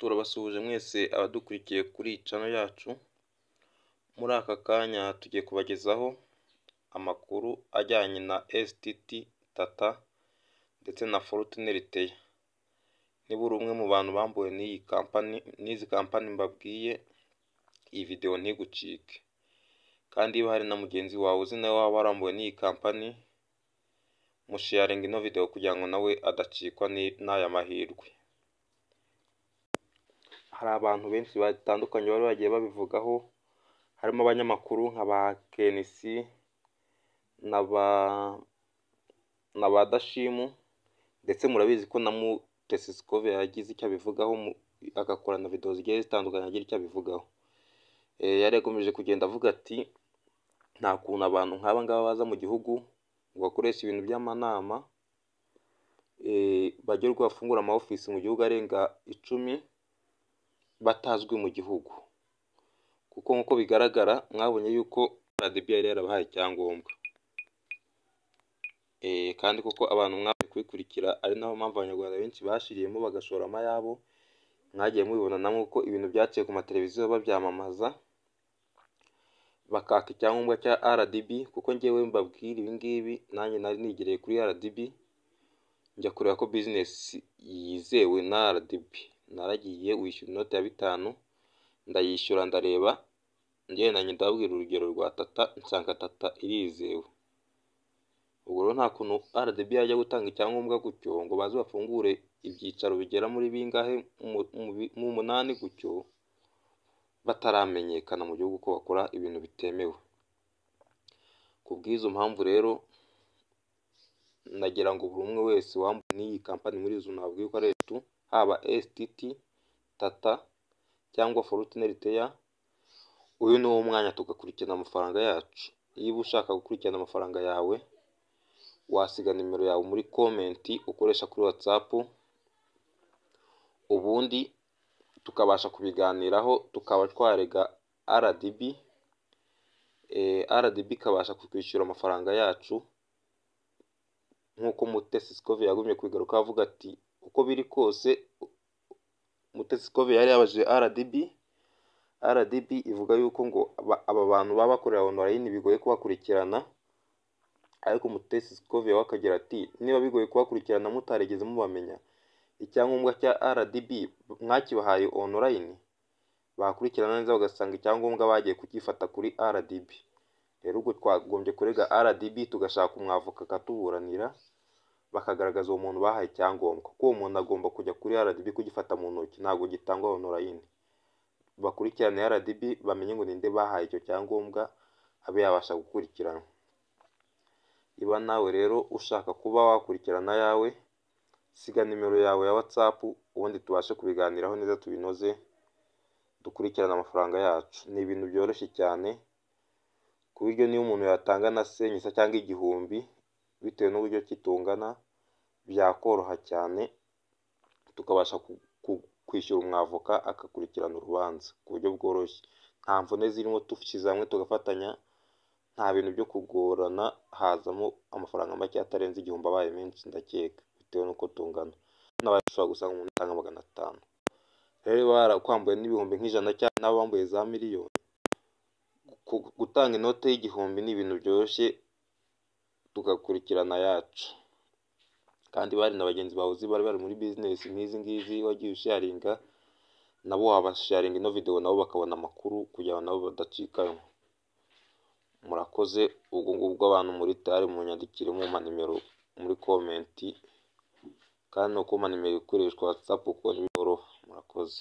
turabasuhuje mwese abadukurikiye kuri iyi cano yacu, muri aka kanya tugiye kubagezaho amakuru ajyanye na stt tata ndetse na forutune riteyi, niba uri umwe mu bantu bambuwe n'iyi kampani n'izi kampani mbabwiye iyi videwo ntigucike, kandi niba hari na mugenzi wawe uzi nawe waba warambuwe n'iyi kampani musheyaringa ino videwo kugira ngo nawe adacikwa n'aya mahirwe. hari abantu benshi batandukanye bari bagiye babivugaho, harimo abanyamakuru nka ba KNC na ba Dashimu ndetse murabizi ko na Mutesi yagize icyo abivugaho agakora na videwo zigiye zitandukanye agira icyo abivugaho, eh, yari yakomeje kugenda avuga ati nta kuntu abantu nk'aba ngaba baza mu gihugu ngo bakoreshe ibintu by'amanama, eh, bagerwaho bafungura ama mu gihugu arenga icumi. batazwi mu gihugu kuko nk'uko bigaragara mwabonye yuko RDB yari yarabahaye icyangombwa eh, kandi koko abantu mwaje kubikurikira ari naho mpamvu abanyarwanda benshi bashiriyemo bagashora ayabo mwagiye mubibona na nkuko ibintu byaciye ku mateleviziyo babyamamaza bakaka icyangombwa cya RDB kuko ngewe mbabwira ibi ngibi nanjye nari nigereye kuri RDB njya kureba ko business yizewe na RDB. naragiye wishyura inote ya bitanu ndayishyura ndareba ngendanye ndabwira urugero rwa tata nsanga tata irizewe ubwo rero nta kuntu RDB yajya gutanga icyangombwa gutyo ngo baze bafungure ibyicaro bigera muri bingahe mu munani gutyo bataramenyekana mu gihugu ko bakora ibintu bitemewe ku bw'izo mpamvu rero nagira ngo buri umwe wese wambaye n'iyi kampani muri izo navuga ko ari haba STT, Tata cyangwa Fortnel Teya, uyu ni wo mwanya tugakurikirana amafaranga yacu, niba ushaka gukurikirana amafaranga yawe wasiga nimero yawe muri komenti ukoresha kuri WhatsApp, ubundi tukabasha kubiganiraho tukaba twarega RDB, eh, RDB ikabasha kutwishyura amafaranga yacu nk'uko Mutesi Scover yagumye kubigarukaho avuga ati uko biri kose Mutesi Jove yari yabajije RDB, RDB ivuga yuko ngo aba bantu baba bakorera online bigoye kubakurikirana ariko Mutesi Jove we akagira ati “Niba bigoye kubakurikirana mutaregeze mubamenya icyangombwa cya RDB mwakibahaye online bakurikirana neza bagasanga icyangombwa bagiye kugifata kuri RDB” rero ubwo twagombye kurega RDB tugashaka umwavoka akatuburanira bakagaragaza uwo muntu bahaye icyangombwa kuko uwo muntu agomba kujya kuri RDB kugifata mu ntoki ntabwo gitangwa onorayini bakurikirane RDB bamenye ngo ninde bahaye icyo cyangombwa abe yabasha gukurikiranwa iba nawe rero ushaka kuba wakurikirana yawe siga nimero yawe ya WhatsApp ubundi tubashe kubiganiraho neza tubinoze dukurikirane amafaranga yacu ni ibintu byoroshye cyane ku buryo niba umuntu yatanga na senyisa cyangwa igihumbi bitewe n'uburyo ki byakoroha cyane tukabasha kwishyura umwavoka akakurikirana urubanza ku buryo bworoshye nta mvune zirimo dushyize hamwe tugafatanya nta bintu byo kugorana hazamo amafaranga make atarenze igihumbi abaye menshi ndakeka bitewe n'uko tungana n'abandi ushobora gusanga umuntu atanga magana atanu rero barakwambuye n'ibihumbi nk'ijana cyangwa nawe wambuye za miliyoni gutanga inote y'igihumbi ni ibintu byoroshye tugakurikirana yacu kandi bari na bagenzi bawe uzi bari bari muri bizinesi nk'izi ngizi wagiye usharinga nabo wabasharinga ino videwo nabo bakabona amakuru kugira ngo nabo badacikanywa murakoze ubwo ngubwo abantu muri tare munyandikire mumpa nimero muri komenti kandi uko nimero ikoreshwa watsapu kuko ntiboroha murakoze